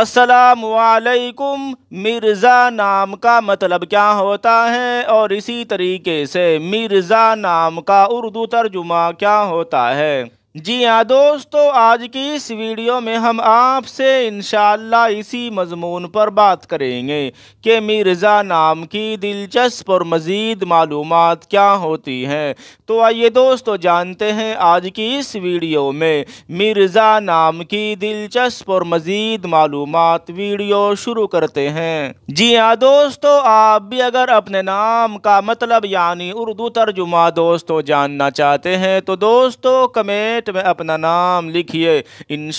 असलकुम मिर्ज़ा नाम का मतलब क्या होता है और इसी तरीके से मिर्ज़ा नाम का उर्दू तर्जुमा क्या होता है जी हाँ दोस्तों आज की इस वीडियो में हम आपसे इन इसी मजमून पर बात करेंगे कि मिर्ज़ा नाम की दिलचस्प और मज़ीद मालूम क्या होती हैं तो आइए दोस्तों जानते हैं आज की इस वीडियो में मिर्ज़ा नाम की दिलचस्प और मज़ीद मालूम वीडियो शुरू करते हैं जी हाँ दोस्तों आप भी अगर अपने नाम का मतलब यानी उर्दू तर्जुमा दोस्तों जानना चाहते हैं तो दोस्तों कमेंट लिस्ट में अपना नाम लिखिए इन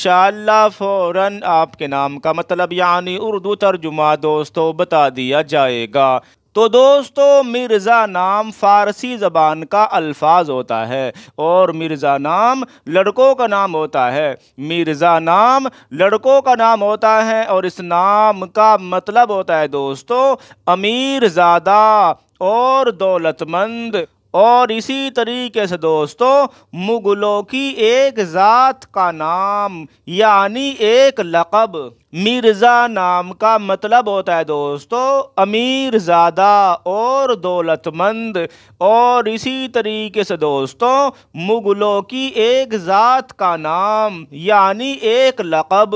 फ़ौर आपके नाम का मतलब यानी उर्दू तर्जुमा दोस्तों बता दिया जाएगा तो दोस्तों मिर्ज़ा नाम फ़ारसी ज़बान का अल्फाज होता है और मिर्ज़ा नाम लड़कों का नाम होता है मिर्ज़ा नाम लड़कों का नाम होता है और इस नाम का मतलब होता है दोस्तों अमीर ज़्यादा और दौलतमंद और इसी तरीके से दोस्तों मुगलों की एक ज़ात का नाम यानी एक लक़ब मिर्ज़ा नाम का मतलब होता है दोस्तों अमीर ज़्यादा और दौलतमंद और इसी तरीके से दोस्तों मुगलों की एक ज़ात का नाम यानी एक लक़ब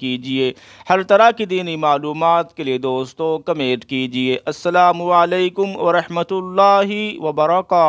कीजिए हर तरह की दीनी मालूम के लिए दोस्तों कमेंट कीजिए असलकम वरहमल वर्का